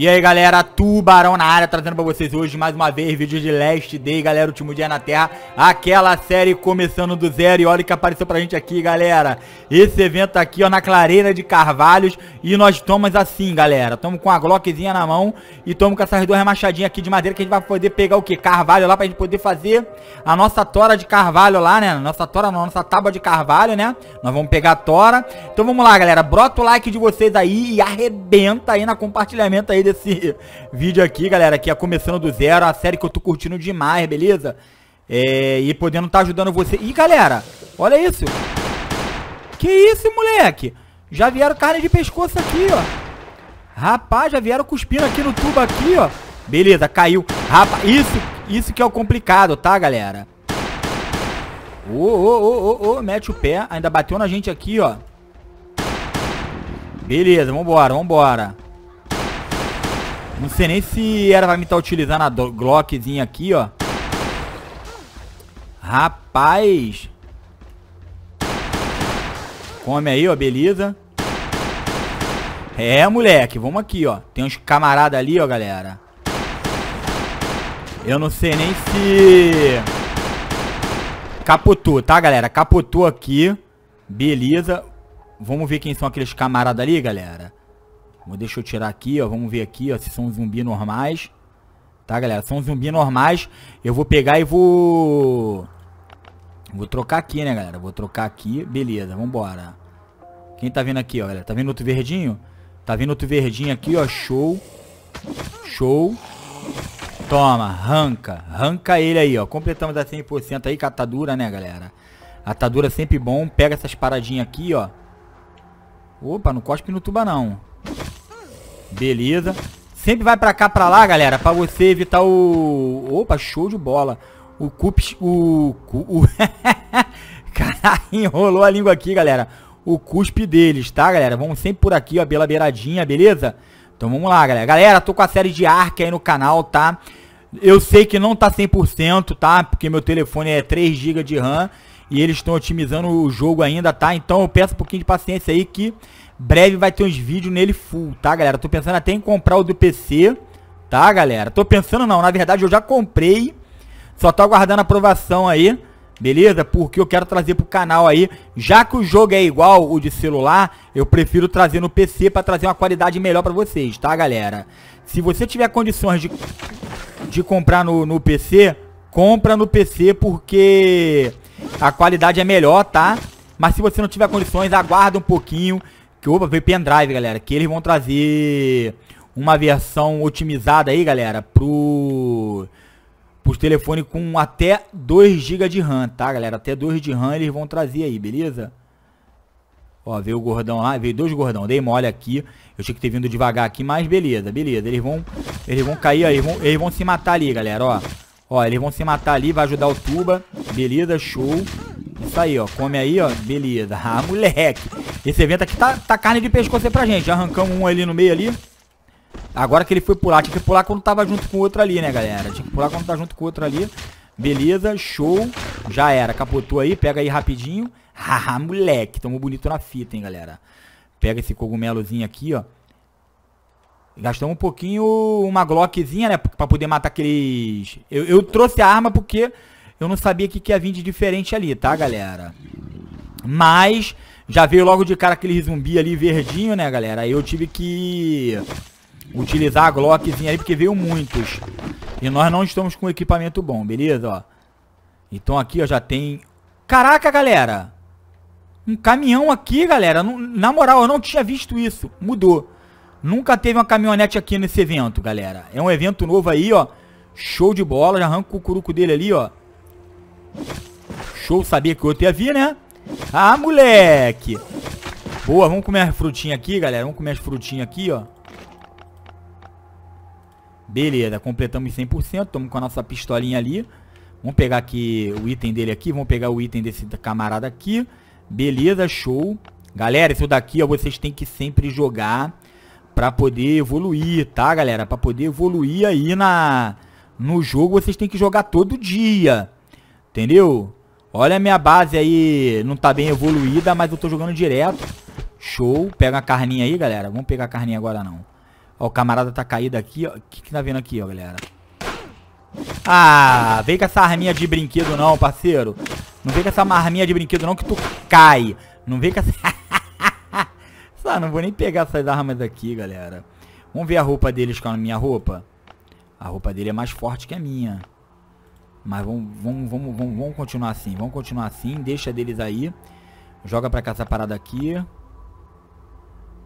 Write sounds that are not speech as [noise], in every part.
E aí galera, Tubarão na área, trazendo pra vocês hoje mais uma vez vídeo de Last Day, galera, último dia na Terra, aquela série começando do zero e olha o que apareceu pra gente aqui, galera, esse evento aqui, ó, na clareira de Carvalhos e nós estamos assim, galera, estamos com a Glockzinha na mão e estamos com essas duas machadinhas aqui de madeira que a gente vai poder pegar o que? Carvalho lá pra gente poder fazer a nossa tora de carvalho lá, né, nossa tora não, nossa tábua de carvalho, né, nós vamos pegar a tora, então vamos lá, galera, brota o like de vocês aí e arrebenta aí na compartilhamento aí desse desse vídeo aqui, galera, que é Começando do Zero, a série que eu tô curtindo demais, beleza? É, e podendo estar tá ajudando você. Ih, galera, olha isso. Que isso, moleque? Já vieram carne de pescoço aqui, ó. Rapaz, já vieram cuspindo aqui no tubo aqui, ó. Beleza, caiu. Rapaz, isso, isso que é o complicado, tá, galera? Ô, ô, ô, ô, ô, mete o pé. Ainda bateu na gente aqui, ó. Beleza, vambora, vambora. Não sei nem se ela vai me estar tá utilizando a Glockzinha aqui, ó. Rapaz. Come aí, ó. Beleza. É, moleque. Vamos aqui, ó. Tem uns camarada ali, ó, galera. Eu não sei nem se... Capotou, tá, galera? Capotou aqui. Beleza. Vamos ver quem são aqueles camaradas ali, galera. Deixa eu tirar aqui, ó. Vamos ver aqui, ó, se são zumbi normais. Tá, galera? São zumbi normais. Eu vou pegar e vou... Vou trocar aqui, né, galera? Vou trocar aqui. Beleza, vambora. Quem tá vendo aqui, ó, galera? Tá vendo outro verdinho? Tá vendo outro verdinho aqui, ó. Show. Show. Toma, arranca. Arranca ele aí, ó. Completamos a 100% aí com a atadura, né, galera? Atadura sempre bom. Pega essas paradinhas aqui, ó. Opa, não cospe no tuba, não. Beleza. Sempre vai pra cá, pra lá, galera, pra você evitar o... Opa, show de bola. O cups... O... o... [laughs] Caralho, enrolou a língua aqui, galera. O cuspe deles, tá, galera? Vamos sempre por aqui, ó, pela beiradinha, beleza? Então vamos lá, galera. Galera, tô com a série de Ark aí no canal, tá? Eu sei que não tá 100%, tá? Porque meu telefone é 3GB de RAM e eles estão otimizando o jogo ainda, tá? Então eu peço um pouquinho de paciência aí que breve vai ter uns vídeos nele full, tá, galera? Tô pensando até em comprar o do PC, tá, galera? Tô pensando não, na verdade eu já comprei, só tô aguardando a aprovação aí, beleza? Porque eu quero trazer pro canal aí, já que o jogo é igual o de celular, eu prefiro trazer no PC pra trazer uma qualidade melhor pra vocês, tá, galera? Se você tiver condições de, de comprar no, no PC, compra no PC porque a qualidade é melhor, tá? Mas se você não tiver condições, aguarda um pouquinho. Que opa, veio pendrive, galera. Que eles vão trazer uma versão otimizada aí, galera, pro os telefones com até 2 GB de RAM, tá, galera? Até 2 de RAM eles vão trazer aí, beleza? Ó, veio o gordão lá, veio dois gordão, dei mole aqui. Eu tinha que ter vindo devagar aqui, mas beleza, beleza. Eles vão, eles vão cair aí, eles vão, eles vão se matar ali, galera, ó. Ó, eles vão se matar ali, vai ajudar o Tuba. Beleza, show. Isso aí, ó. Come aí, ó. Beleza. [laughs] Ah, moleque. Esse evento aqui tá, tá carne de pescoço aí pra gente. Já arrancamos um ali no meio ali. Agora que ele foi pular. Tinha que pular quando tava junto com o outro ali, né, galera? Tinha que pular quando tava tá junto com o outro ali. Beleza, show. Já era. Capotou aí. Pega aí rapidinho. Haha, [laughs] moleque. Tamo bonito na fita, hein, galera. Pega esse cogumelozinho aqui, ó. Gastamos um pouquinho, uma glockzinha, né? Pra poder matar aqueles... Eu, eu trouxe a arma porque eu não sabia o que, que ia vir de diferente ali, tá, galera? Mas já veio logo de cara aquele zumbi ali verdinho, né, galera? Aí eu tive que utilizar a glockzinha ali porque veio muitos. E nós não estamos com equipamento bom, beleza, ó. Então aqui, ó, já tem... Caraca, galera! Um caminhão aqui, galera. na moral, eu não tinha visto isso. Mudou. Nunca teve uma caminhonete aqui nesse evento, galera. É um evento novo aí, ó. Show de bola. Já arranca o curuco dele ali, ó. Show, sabia que o outro ia vir, né? Ah, moleque. Boa, vamos comer as frutinhas aqui, galera. Vamos comer as frutinhas aqui, ó. Beleza, completamos 100%. Estamos com a nossa pistolinha ali. Vamos pegar aqui o item dele aqui. Vamos pegar o item desse camarada aqui. Beleza, show. Galera, isso daqui, ó, vocês têm que sempre jogar Pra poder evoluir, tá, galera? Pra poder evoluir aí na, no jogo, vocês têm que jogar todo dia. Entendeu? Olha a minha base aí, não tá bem evoluída, mas eu tô jogando direto. Show. Pega a carninha aí, galera. Vamos pegar a carninha agora, não. Ó, o camarada tá caído aqui, ó. O que que tá vendo aqui, ó, galera? Ah, vem com essa arminha de brinquedo não, parceiro. Não vem com essa arminha de brinquedo não que tu cai. Não vem com essa... Ah, não vou nem pegar essas armas aqui, galera. Vamos ver a roupa deles com a minha roupa. A roupa dele é mais forte que a minha. Mas vamos, vamos, vamos, vamos, vamos continuar assim. Vamos continuar assim. Deixa deles aí. Joga pra cá essa parada aqui.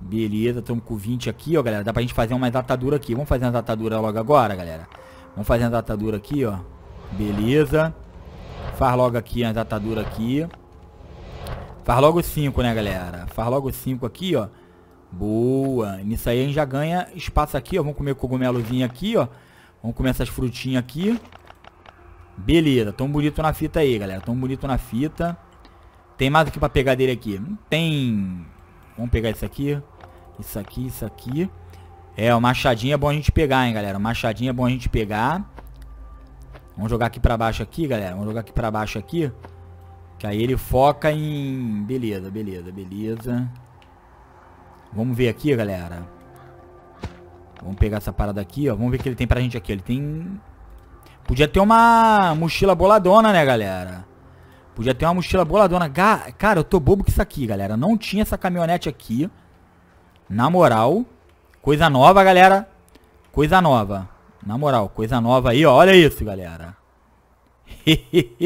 Beleza, estamos com 20 aqui, ó, galera. Dá pra gente fazer uma atadura aqui. Vamos fazer uma atadura logo agora, galera. Vamos fazer uma atadura aqui, ó. Beleza. Faz logo aqui a atadura aqui. Faz logo 5, né, galera? Faz logo 5 aqui, ó. Boa. Nisso aí a gente já ganha espaço aqui, ó. Vamos comer cogumelozinho aqui, ó. Vamos comer essas frutinhas aqui. Beleza. Tão bonito na fita aí, galera. Tão bonito na fita. Tem mais aqui pra pegar dele aqui? Não tem. Vamos pegar isso aqui. Isso aqui, isso aqui. É, o machadinho é bom a gente pegar, hein, galera. O machadinho é bom a gente pegar. Vamos jogar aqui pra baixo aqui, galera. Vamos jogar aqui pra baixo aqui. Que aí ele foca em... Beleza, beleza, beleza. Vamos ver aqui, galera. Vamos pegar essa parada aqui, ó. Vamos ver o que ele tem pra gente aqui. Ele tem... Podia ter uma mochila boladona, né, galera? Podia ter uma mochila boladona. Ga... Cara, eu tô bobo com isso aqui, galera. Não tinha essa caminhonete aqui. Na moral. Coisa nova, galera. Coisa nova. Na moral, coisa nova aí, ó. Olha isso, galera. [laughs]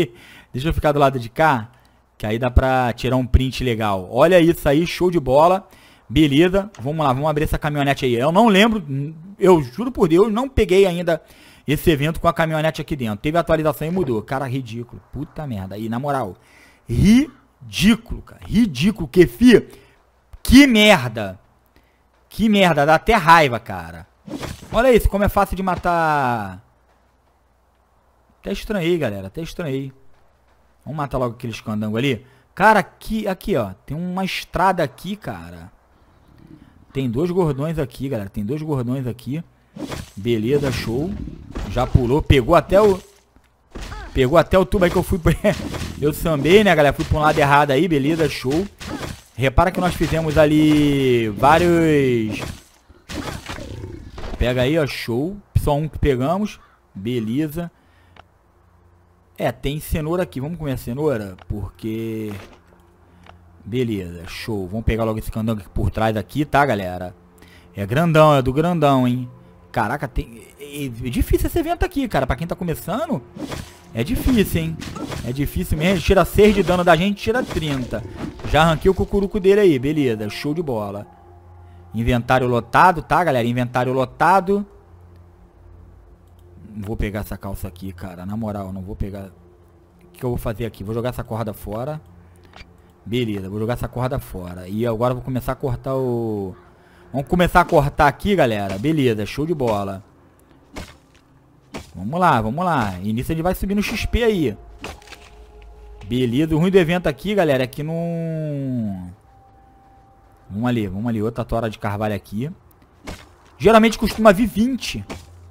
Deixa eu ficar do lado de cá, que aí dá pra tirar um print legal. Olha isso aí, show de bola. Beleza, vamos lá, vamos abrir essa caminhonete aí. Eu não lembro, eu juro por Deus, não peguei ainda esse evento com a caminhonete aqui dentro. Teve atualização e mudou. Cara, ridículo. Puta merda. Aí, na moral, ridículo, cara. Ridículo. Que que merda. Que merda, dá até raiva, cara. Olha isso, como é fácil de matar... Até estranhei, galera, até estranhei. Vamos matar logo aqueles candangos ali. Cara, aqui, aqui, ó. Tem uma estrada aqui, cara. Tem dois gordões aqui, galera. Tem dois gordões aqui. Beleza, show. Já pulou. Pegou até o... Pegou até o tubo aí que eu fui... [laughs] eu sambei, né, galera? Fui pra um lado errado aí. Beleza, show. Repara que nós fizemos ali vários... Pega aí, ó. Show. Só um que pegamos. Beleza. É, tem cenoura aqui. Vamos comer a cenoura? Porque... Beleza, show. Vamos pegar logo esse candango aqui por trás aqui, tá, galera? É grandão, é do grandão, hein? Caraca, tem... É, é difícil esse evento aqui, cara. Pra quem tá começando, é difícil, hein? É difícil mesmo. Tira 6 de dano da gente, tira 30. Já arranquei o cucuruco dele aí, beleza. Show de bola. Inventário lotado, tá, galera? Inventário lotado. Não vou pegar essa calça aqui, cara. Na moral, não vou pegar... O que eu vou fazer aqui? Vou jogar essa corda fora. Beleza, vou jogar essa corda fora. E agora vou começar a cortar o... Vamos começar a cortar aqui, galera. Beleza, show de bola. Vamos lá, vamos lá. Início ele vai subir no XP aí. Beleza, o ruim do evento aqui, galera, é que não... Vamos ali, vamos ali. Outra tora de carvalho aqui. Geralmente costuma vir 20.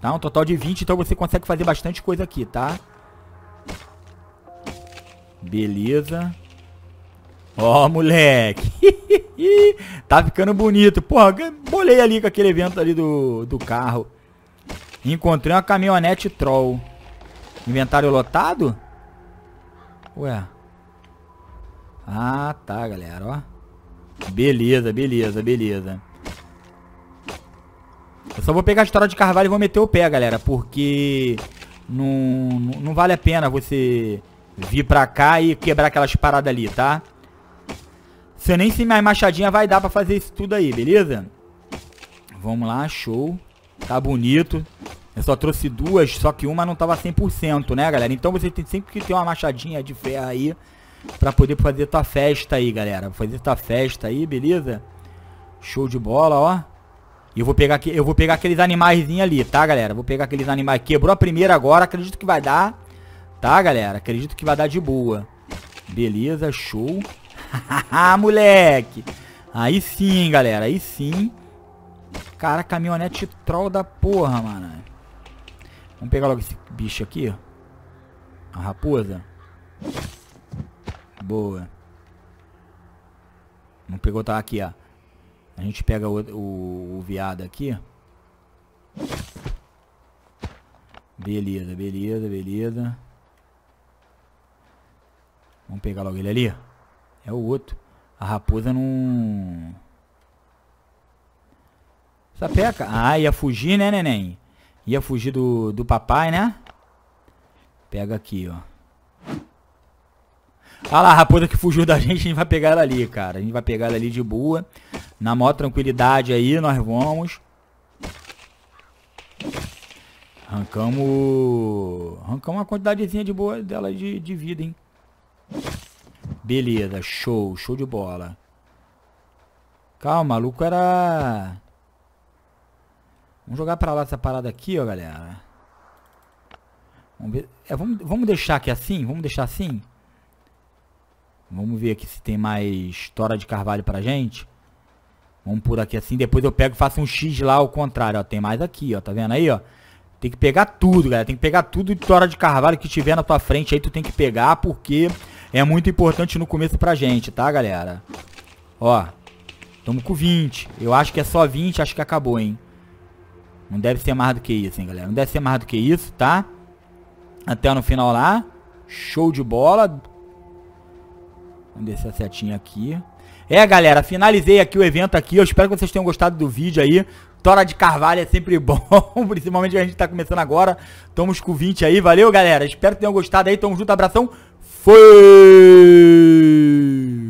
Tá? Um total de 20, então você consegue fazer bastante coisa aqui, tá? Beleza. Ó, oh, moleque. [laughs] tá ficando bonito. Porra, bolei ali com aquele evento ali do, do carro. Encontrei uma caminhonete troll. Inventário lotado? Ué. Ah, tá, galera, ó. Beleza, beleza, beleza. Eu só vou pegar a história de Carvalho e vou meter o pé, galera, porque não, não vale a pena você vir pra cá e quebrar aquelas paradas ali, tá? Se eu nem sei mais machadinha vai dar pra fazer isso tudo aí, beleza? Vamos lá, show. Tá bonito. Eu só trouxe duas, só que uma não tava 100%, né, galera? Então você tem sempre que ter uma machadinha de ferro aí pra poder fazer tua festa aí, galera. Fazer tua festa aí, beleza? Show de bola, ó. E eu vou pegar aqui, eu vou pegar aqueles animaizinhos ali, tá, galera? Vou pegar aqueles animais. Quebrou a primeira agora, acredito que vai dar. Tá, galera? Acredito que vai dar de boa. Beleza, show. [laughs] moleque. Aí sim, galera. Aí sim. Cara, caminhonete troll da porra, mano. Vamos pegar logo esse bicho aqui. A raposa. Boa. Não pegou, tá aqui, ó. A gente pega o, o, o viado aqui. Beleza, beleza, beleza. Vamos pegar logo ele ali. É o outro. A raposa não... Sapeca. Ah, ia fugir, né, neném? Ia fugir do, do papai, né? Pega aqui, ó. Olha lá, a raposa que fugiu da [laughs] gente, a gente vai pegar ela ali, cara. A gente vai pegar ela ali de boa. Na maior tranquilidade aí, nós vamos. Arrancamos... Arrancamos uma quantidadezinha de boa dela de, de vida, hein? Beleza, show, show de bola. Calma, maluco era... Vamos jogar pra lá essa parada aqui, ó, galera. Vamos ver... É, vamos, vamos deixar aqui assim? Vamos deixar assim? Vamos ver aqui se tem mais tora de carvalho pra gente. Vamos por aqui assim, depois eu pego e faço um X lá ao contrário, ó. Tem mais aqui, ó, tá vendo aí, ó? Tem que pegar tudo, galera. Tem que pegar tudo de Tora de Carvalho que tiver na tua frente aí, tu tem que pegar, porque é muito importante no começo pra gente, tá, galera? Ó, tamo com 20. Eu acho que é só 20, acho que acabou, hein? Não deve ser mais do que isso, hein, galera? Não deve ser mais do que isso, tá? Até no final lá. Show de bola. Vamos descer a setinha aqui. É, galera, finalizei aqui o evento aqui. Eu espero que vocês tenham gostado do vídeo aí. Tora de Carvalho é sempre [laughs] bom, principalmente a gente tá começando agora. Estamos com 20 aí. Valeu, galera. Espero que tenham gostado aí. Tamo junto, abração. Fui!